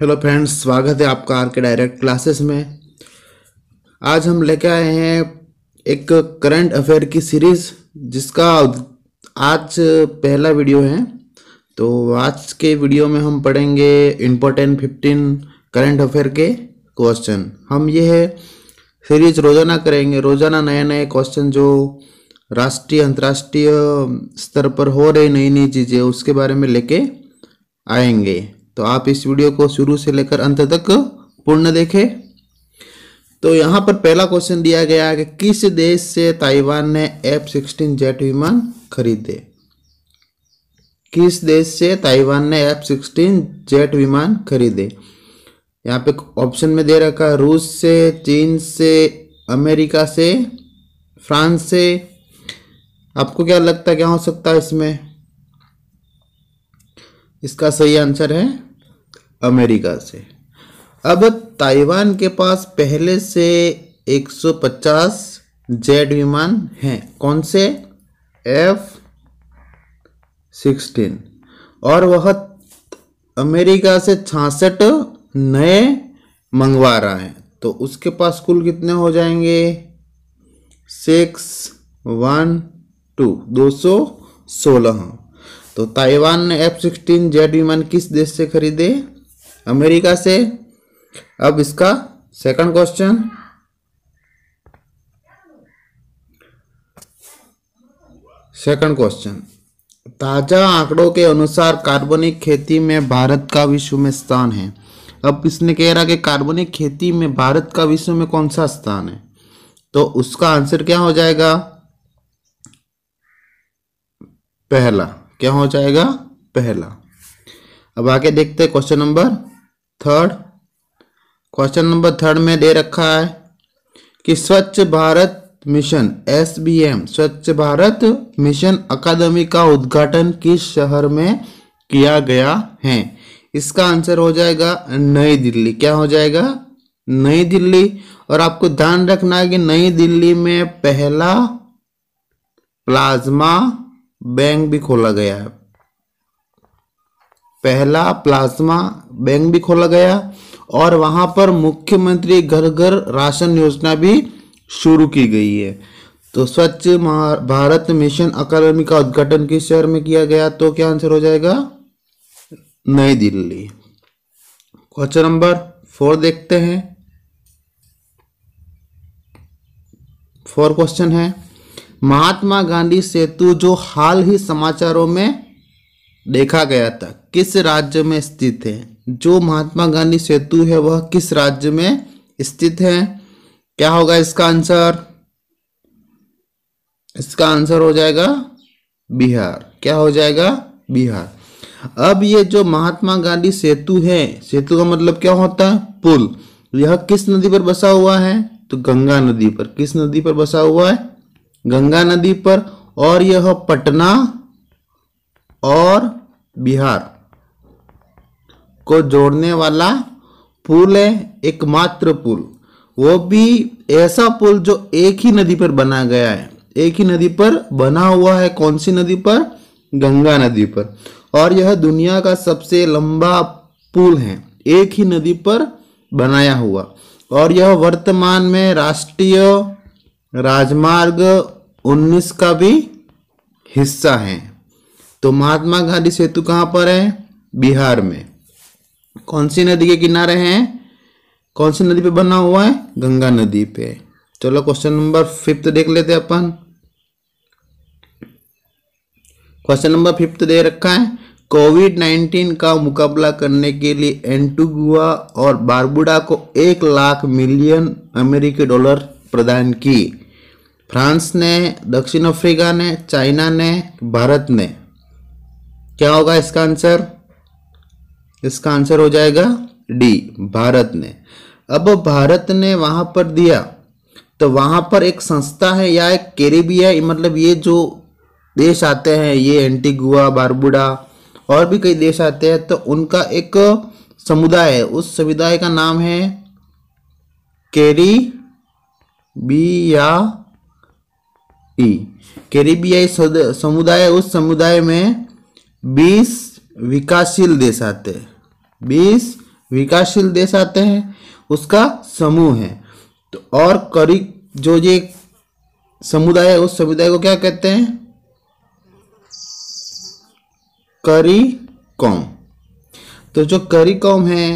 hello friends स्वागत है आपका आर के डायरेक्ट क्लासेस में आज हम लेके आए हैं एक करंट अफेयर की सीरीज जिसका आज पहला वीडियो है तो आज के वीडियो में हम पढ़ेंगे इम्पोर्टेंट फिफ्टीन करंट अफेयर के क्वेश्चन हम ये है सीरीज रोज़ाना करेंगे रोज़ाना नए नए क्वेश्चन जो राष्ट्रीय अंतर्राष्ट्रीय स्तर पर हो रही नई नई चीज़ें उसके बारे में लेके आएंगे तो आप इस वीडियो को शुरू से लेकर अंत तक पूर्ण देखें तो यहाँ पर पहला क्वेश्चन दिया गया है कि किस देश से ताइवान ने एफ सिक्सटीन जेट विमान खरीदे किस देश से ताइवान ने एफ सिक्सटीन जेट विमान खरीदे यहाँ पे ऑप्शन में दे रखा है रूस से चीन से अमेरिका से फ्रांस से आपको क्या लगता है क्या हो सकता है इसमें इसका सही आंसर है अमेरिका से अब ताइवान के पास पहले से 150 जेट विमान हैं कौन से एफ सिक्सटीन और वह अमेरिका से छासठ नए मंगवा रहा है तो उसके पास कुल कितने हो जाएंगे सिक्स वन टू दो सौ सोलह तो ताइवान ने एफ सिक्सटीन जेट विमान किस देश से खरीदे अमेरिका से अब इसका सेकंड क्वेश्चन सेकंड क्वेश्चन ताज़ा आंकड़ों के अनुसार कार्बनिक खेती में भारत का विश्व में स्थान है अब इसने कह रहा कि कार्बनिक खेती में भारत का विश्व में कौन सा स्थान है तो उसका आंसर क्या हो जाएगा पहला क्या हो जाएगा पहला अब आगे देखते हैं question number third question number third में दे रखा है कि Swachh Bharat mission S B M Swachh Bharat mission अकादमी का उद्घाटन किस शहर में किया गया है इसका आंसर हो जाएगा नई दिल्ली क्या हो जाएगा नई दिल्ली और आपको ध्यान रखना है कि नई दिल्ली में पहला प्लाज्मा बैंक भी खोला गया है पहला प्लाज्मा बैंक भी खोला गया और वहां पर मुख्यमंत्री घर घर राशन योजना भी शुरू की गई है तो स्वच्छ भारत मिशन अकादमी का उद्घाटन किस शहर में किया गया तो क्या आंसर हो जाएगा नई दिल्ली क्वेश्चन नंबर फोर देखते हैं फोर क्वेश्चन है महात्मा गांधी सेतु जो हाल ही समाचारों में देखा गया था किस राज्य में स्थित है जो महात्मा गांधी सेतु है वह किस राज्य में स्थित है क्या होगा इसका आंसर इसका आंसर हो जाएगा बिहार क्या हो जाएगा बिहार अब ये जो महात्मा गांधी सेतु है सेतु का मतलब क्या होता है पुल यह किस नदी पर बसा हुआ है तो गंगा नदी पर किस नदी पर बसा हुआ है गंगा नदी पर और यह पटना और बिहार को जोड़ने वाला पुल है एकमात्र पुल वो भी ऐसा पुल जो एक ही नदी पर बना गया है एक ही नदी पर बना हुआ है कौन सी नदी पर गंगा नदी पर और यह दुनिया का सबसे लंबा पुल है एक ही नदी पर बनाया हुआ और यह वर्तमान में राष्ट्रीय राजमार्ग 19 का भी हिस्सा है तो महात्मा गांधी सेतु कहाँ पर है बिहार में कौन सी नदी के किनारे हैं कौन सी नदी पे बना हुआ है गंगा नदी पे चलो क्वेश्चन नंबर फिफ्थ देख लेते हैं अपन क्वेश्चन नंबर फिफ्थ दे रखा है कोविड नाइन्टीन का मुकाबला करने के लिए एंटुगुआ और बारबुडा को एक लाख मिलियन अमेरिकी डॉलर प्रदान की फ्रांस ने दक्षिण अफ्रीका ने चाइना ने भारत ने क्या होगा इसका आंसर इसका आंसर हो जाएगा डी भारत ने अब भारत ने वहां पर दिया तो वहां पर एक संस्था है या एक केरेबिया मतलब ये जो देश आते हैं ये एंटीगुआ बारबुडा और भी कई देश आते हैं तो उनका एक समुदाय है उस समुदाय का नाम है बी या ई कैरिबियाई समुदाय उस समुदाय में बीस विकासशील देश आते हैं बीस विकासशील देश आते हैं उसका समूह है तो और करी जो ये समुदाय है उस समुदाय को क्या कहते हैं करी कौम तो जो करी कौम है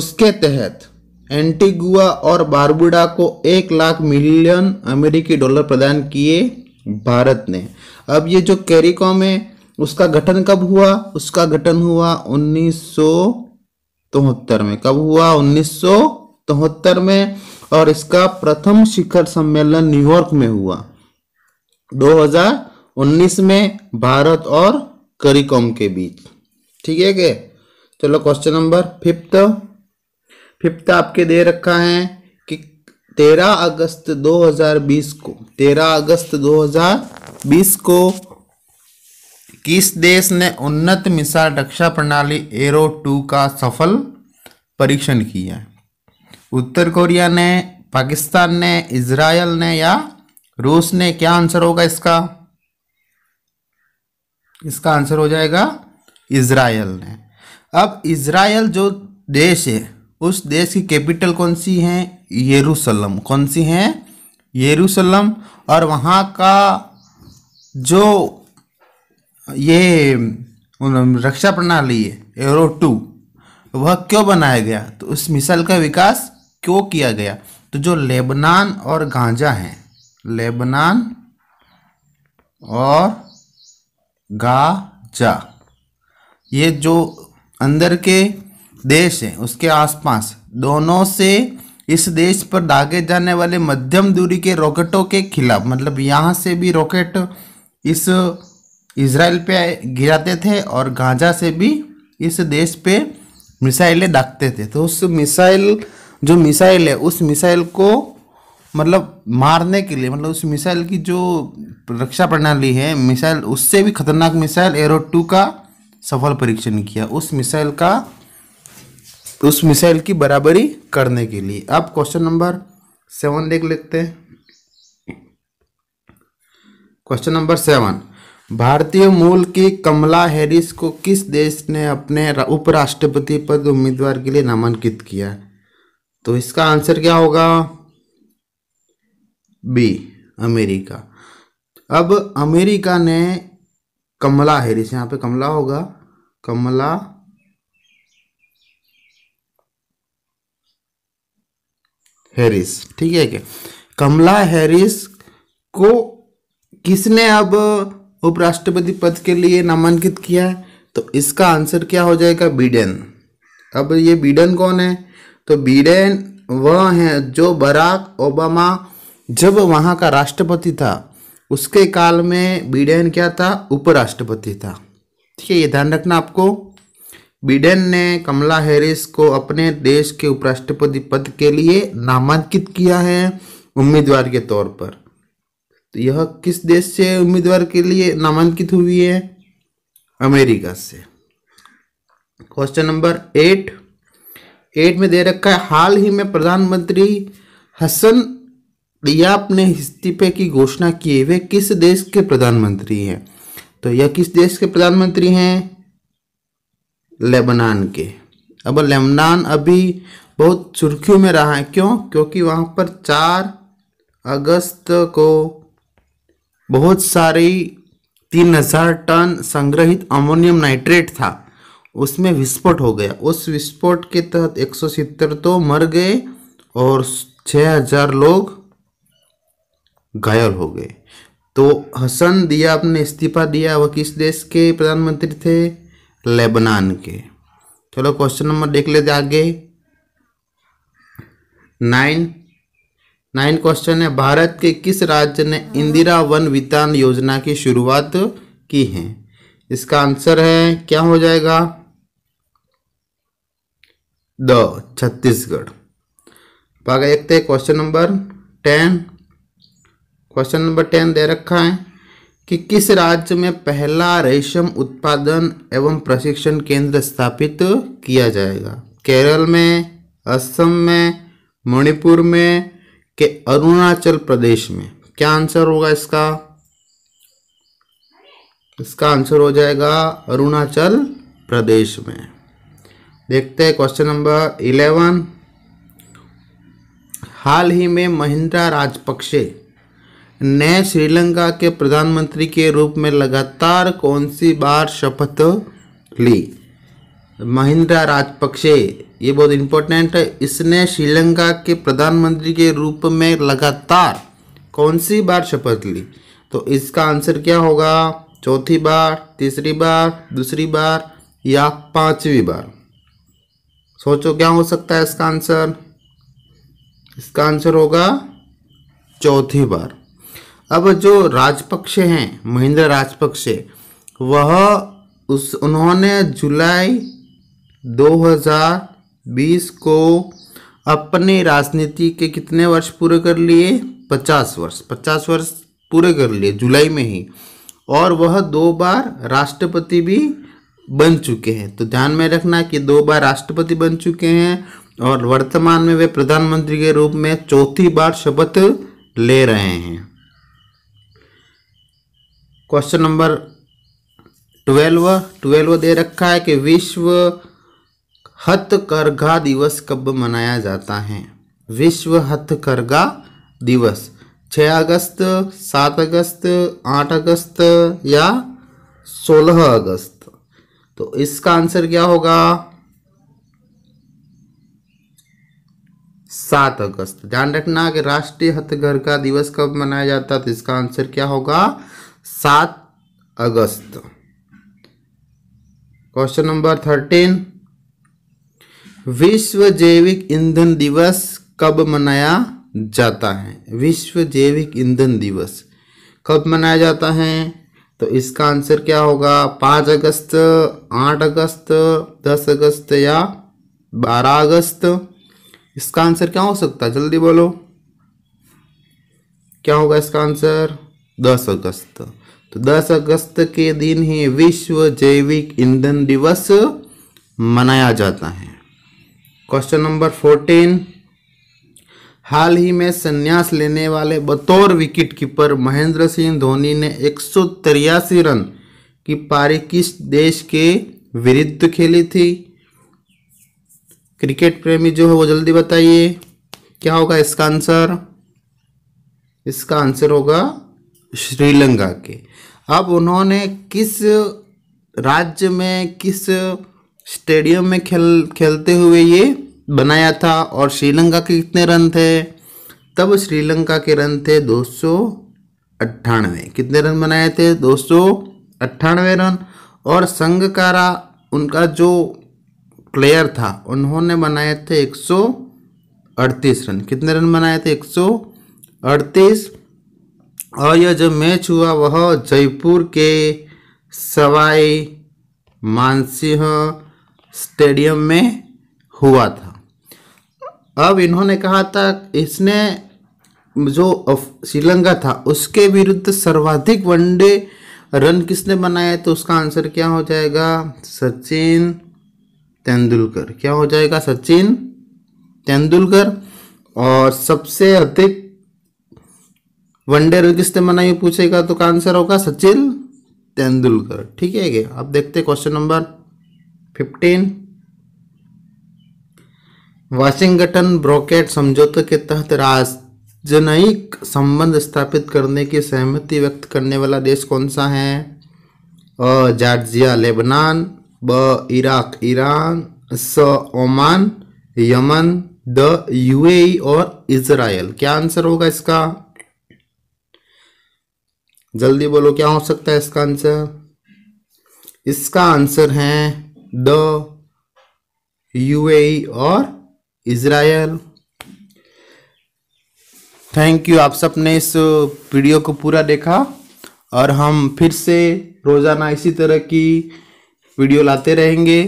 उसके तहत एंटीगुआ और बारबुडा को एक लाख मिलियन अमेरिकी डॉलर प्रदान किए भारत ने अब ये जो कैरिकॉम है उसका गठन कब हुआ उसका गठन हुआ उन्नीस तोहत्तर में कब हुआ उन्नीस तिहत्तर में और इसका प्रथम शिखर सम्मेलन न्यूयॉर्क में हुआ 2019 में भारत और करिकॉम के बीच ठीक है के चलो क्वेश्चन नंबर फिफ्थ फिफ्थ आपके दे रखा है कि 13 अगस्त 2020 को 13 अगस्त 2020 को किस देश ने उन्नत मिसाइल रक्षा प्रणाली एरो टू का सफल परीक्षण किया है उत्तर कोरिया ने पाकिस्तान ने इसराइल ने या रूस ने क्या आंसर होगा इसका इसका आंसर हो जाएगा इसराइल ने अब इसराइल जो देश है उस देश की कैपिटल कौन सी है यरूशलम कौन सी है यरूशलम और वहाँ का जो ये रक्षा प्रणाली है एरो तो टू वह क्यों बनाया गया तो उस मिसाइल का विकास क्यों किया गया तो जो लेबनान और गांजा हैं लेबनान और गाजा ये जो अंदर के देश हैं उसके आसपास दोनों से इस देश पर दागे जाने वाले मध्यम दूरी के रॉकेटों के खिलाफ मतलब यहाँ से भी रॉकेट इस इसराइल पे गिराते थे और गांजा से भी इस देश पे मिसाइलें दागते थे तो उस मिसाइल जो मिसाइल है उस मिसाइल को मतलब मारने के लिए मतलब उस मिसाइल की जो रक्षा प्रणाली है मिसाइल उससे भी खतरनाक मिसाइल एरो टू का सफल परीक्षण किया उस मिसाइल का उस मिसाइल की बराबरी करने के लिए अब क्वेश्चन नंबर सेवन देख लेते हैं क्वेश्चन नंबर सेवन भारतीय मूल की कमला हैरिस को किस देश ने अपने उपराष्ट्रपति पद उम्मीदवार के लिए नामांकित किया तो इसका आंसर क्या होगा बी अमेरिका अब अमेरिका ने कमला हैरिस यहाँ पे कमला होगा कमला हैरिस ठीक है क्या कमला हैरिस को किसने अब उपराष्ट्रपति पद के लिए नामांकित किया है तो इसका आंसर क्या हो जाएगा बीडेन अब ये बीडेन कौन है तो बीडेन वह है जो बराक ओबामा जब वहाँ का राष्ट्रपति था उसके काल में बीडेन क्या था उपराष्ट्रपति था ठीक है ये ध्यान रखना आपको बीडेन ने कमला हैरिस को अपने देश के उपराष्ट्रपति पद के लिए नामांकित किया है उम्मीदवार के तौर पर तो यह किस देश से उम्मीदवार के लिए नामांकित हुई है अमेरिका से क्वेश्चन नंबर एट एट में दे रखा है हाल ही में प्रधानमंत्री हसन रियाप ने इस्तीफे की घोषणा किए हुए किस देश के प्रधानमंत्री हैं तो यह किस देश के प्रधानमंत्री हैं लेबनान के अब लेबनान अभी बहुत सुर्खियों में रहा है क्यों क्योंकि वहाँ पर चार अगस्त को बहुत सारी तीन हजार टन संग्रहित अमोनियम नाइट्रेट था उसमें विस्फोट हो गया उस विस्फोट के तहत एक सौ सितर तो मर गए और छ हजार लोग घायल हो गए तो हसन दिया अपने इस्तीफा दिया वह किस देश के प्रधानमंत्री थे लेबनान के चलो क्वेश्चन नंबर देख लेते आगे नाइन नाइन क्वेश्चन है भारत के किस राज्य ने इंदिरा वन वितान योजना की शुरुआत की है इसका आंसर है क्या हो जाएगा द छत्तीसगढ़ पागा देखते हैं question number ten question number ten दे रखा है कि किस राज्य में पहला रेशम उत्पादन एवं प्रशिक्षण केंद्र स्थापित किया जाएगा केरल में असम में मणिपुर में कि अरुणाचल प्रदेश में क्या आंसर होगा इसका इसका आंसर हो जाएगा अरुणाचल प्रदेश में देखते हैं क्वेश्चन नंबर इलेवन हाल ही में महिंद्रा राजपक्षे ने श्रीलंका के प्रधानमंत्री के रूप में लगातार कौन सी बार शपथ ली महिंद्रा राजपक्षे ये बहुत इंपॉर्टेंट है इसने श्रीलंका के प्रधानमंत्री के रूप में लगातार कौन सी बार शपथ ली तो इसका आंसर क्या होगा चौथी बार तीसरी बार दूसरी बार या पांचवी बार सोचो क्या हो सकता है इसका आंसर इसका आंसर होगा चौथी बार अब जो राजपक्षे हैं महिंद्र राजपक्षे वह उस उन्होंने जुलाई बीस को अपने राजनीति के कितने वर्ष पूरे कर लिए पचास वर्ष पचास वर्ष पूरे कर लिए जुलाई में ही और वह दो बार राष्ट्रपति भी बन चुके हैं तो ध्यान में रखना कि दो बार राष्ट्रपति बन चुके हैं और वर्तमान में वे प्रधानमंत्री के रूप में चौथी बार शपथ ले रहे हैं क्वेश्चन नंबर ट्वेल्व ट्वेल्व दे रखा है कि विश्व हथकरघा दिवस कब मनाया जाता है विश्व हथकरघा दिवस 6 अगस्त 7 अगस्त 8 अगस्त या 16 अगस्त तो इसका आंसर क्या होगा सात अगस्त ध्यान रखना कि राष्ट्रीय हथकरघा दिवस कब मनाया जाता है तो इसका आंसर क्या होगा सात अगस्त क्वेश्चन नंबर थर्टीन विश्व जैविक ईंधन दिवस कब मनाया जाता है विश्व जैविक ईंधन दिवस कब मनाया जाता है तो इसका आंसर क्या होगा पाँच अगस्त आठ अगस्त दस अगस्त या बारह अगस्त इसका आंसर क्या हो सकता है जल्दी बोलो क्या होगा इसका आंसर दस अगस्त तो दस अगस्त के दिन ही विश्व जैविक ईंधन दिवस मनाया जाता है क्वेश्चन नंबर फोर्टीन हाल ही में संन्यास लेने वाले बतौर विकेटकीपर महेंद्र सिंह धोनी ने एक रन की पारी किस देश के विरुद्ध खेली थी क्रिकेट प्रेमी जो है वो जल्दी बताइए क्या होगा इसका आंसर इसका आंसर होगा श्रीलंका के अब उन्होंने किस राज्य में किस स्टेडियम में खेल खेलते हुए ये बनाया था और श्रीलंका के कितने रन थे तब श्रीलंका के रन थे दो कितने रन बनाए थे दो रन और संगकारा उनका जो प्लेयर था उन्होंने बनाए थे 138 रन कितने रन बनाए थे 138 और यह जो मैच हुआ वह जयपुर के सवाई मानसिंह स्टेडियम में हुआ था अब इन्होंने कहा था इसने जो श्रीलंका था उसके विरुद्ध सर्वाधिक वनडे रन किसने बनाया तो उसका आंसर क्या हो जाएगा सचिन तेंदुलकर क्या हो जाएगा सचिन तेंदुलकर और सबसे अधिक वनडे रन किसने बनाई पूछेगा तो का आंसर होगा सचिन तेंदुलकर ठीक है आप देखते question number fifteen Washington brokered समझौते के तहत राजनयिक संबंध स्थापित करने की सहमति व्यक्त करने वाला देश कौन सा है अ जार्जिया लेबनान ब इराक ईरान स ओमान यमन द यूएई और इसराइल क्या आंसर होगा इसका जल्दी बोलो क्या हो सकता है इसका आंसर इसका आंसर है द यूएई और इसराइल थैंक यू आप सबने इस वीडियो को पूरा देखा और हम फिर से रोज़ाना इसी तरह की वीडियो लाते रहेंगे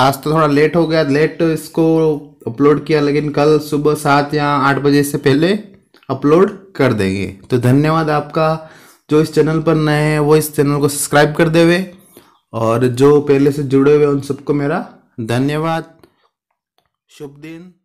आज तो थोड़ा लेट हो गया लेट इसको अपलोड किया लेकिन कल सुबह सात या आठ बजे से पहले अपलोड कर देंगे तो धन्यवाद आपका जो इस चैनल पर नए हैं वो इस चैनल को सब्सक्राइब कर देवे और जो पहले से जुड़े हुए उन सबको मेरा धन्यवाद शुभ दिन